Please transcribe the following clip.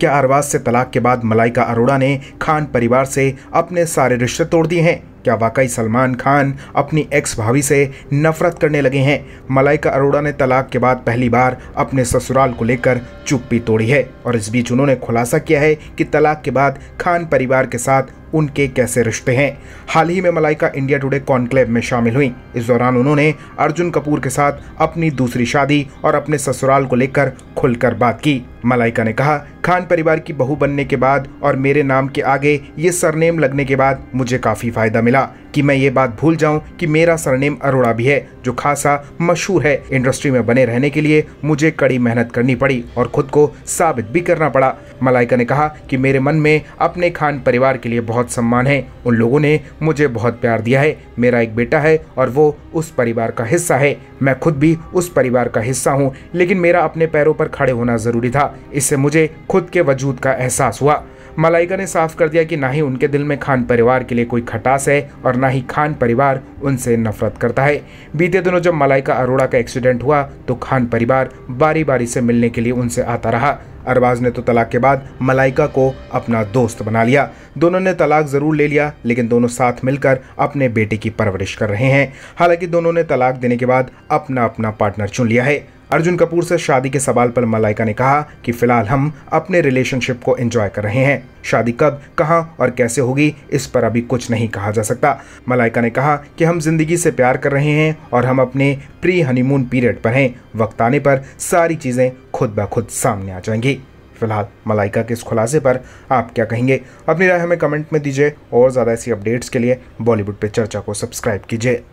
क्या अरवाज से तलाक के बाद मलाइका अरोड़ा ने खान परिवार से अपने सारे रिश्ते तोड़ दिए हैं क्या वाकई सलमान खान अपनी एक्स भाभी से नफरत करने लगे हैं मलाइका अरोड़ा ने तलाक के बाद पहली बार अपने ससुराल को लेकर चुप्पी तोड़ी है और इस बीच उन्होंने खुलासा किया है कि तलाक के बाद खान परिवार के साथ उनके कैसे रिश्ते हैं हाल ही में मलाइका इंडिया टुडे कॉन्क्लेव में शामिल हुई इस दौरान उन्होंने अर्जुन कपूर के साथ अपनी दूसरी शादी और अपने ससुराल को लेकर खुलकर बात की मलाइका ने कहा खान परिवार की बहू बनने के बाद और मेरे नाम के आगे ये सरनेम लगने के बाद मुझे काफ़ी फ़ायदा मिला कि मैं ये बात भूल जाऊं कि मेरा सरनेम अरोड़ा भी है जो खासा मशहूर है इंडस्ट्री में बने रहने के लिए मुझे कड़ी मेहनत करनी पड़ी और खुद को साबित भी करना पड़ा मलाइका ने कहा कि मेरे मन में अपने खान परिवार के लिए बहुत सम्मान है उन लोगों ने मुझे बहुत प्यार दिया है मेरा एक बेटा है और वो उस परिवार का हिस्सा है मैं खुद भी उस परिवार का हिस्सा हूँ लेकिन मेरा अपने पैरों पर खड़े होना ज़रूरी था इससे मुझे खुद खुद के वजूद का एहसास हुआ मलाइका ने साफ कर दिया कि ना ही उनके दिल में खान परिवार के लिए कोई खटास है और ना ही खान परिवार उनसे नफरत करता है बीते दिनों जब मलाइका अरोड़ा का एक्सीडेंट हुआ तो खान परिवार बारी बारी से मिलने के लिए उनसे आता रहा अरबाज ने तो तलाक के बाद मलाइका को अपना दोस्त बना लिया दोनों ने तलाक ज़रूर ले लिया लेकिन दोनों साथ मिलकर अपने बेटे की परवरिश कर रहे हैं हालांकि दोनों ने तलाक देने के बाद अपना अपना पार्टनर चुन लिया है अर्जुन कपूर से शादी के सवाल पर मलाइका ने कहा कि फिलहाल हम अपने रिलेशनशिप को एंजॉय कर रहे हैं शादी कब कहाँ और कैसे होगी इस पर अभी कुछ नहीं कहा जा सकता मलाइका ने कहा कि हम जिंदगी से प्यार कर रहे हैं और हम अपने प्री हनीमून पीरियड पर हैं वक्त आने पर सारी चीज़ें खुद ब खुद सामने आ जाएंगी फिलहाल मलाइका के इस खुलासे पर आप क्या कहेंगे अपनी राय हमें कमेंट में दीजिए और ज़्यादा ऐसी अपडेट्स के लिए बॉलीवुड पे चर्चा को सब्सक्राइब कीजिए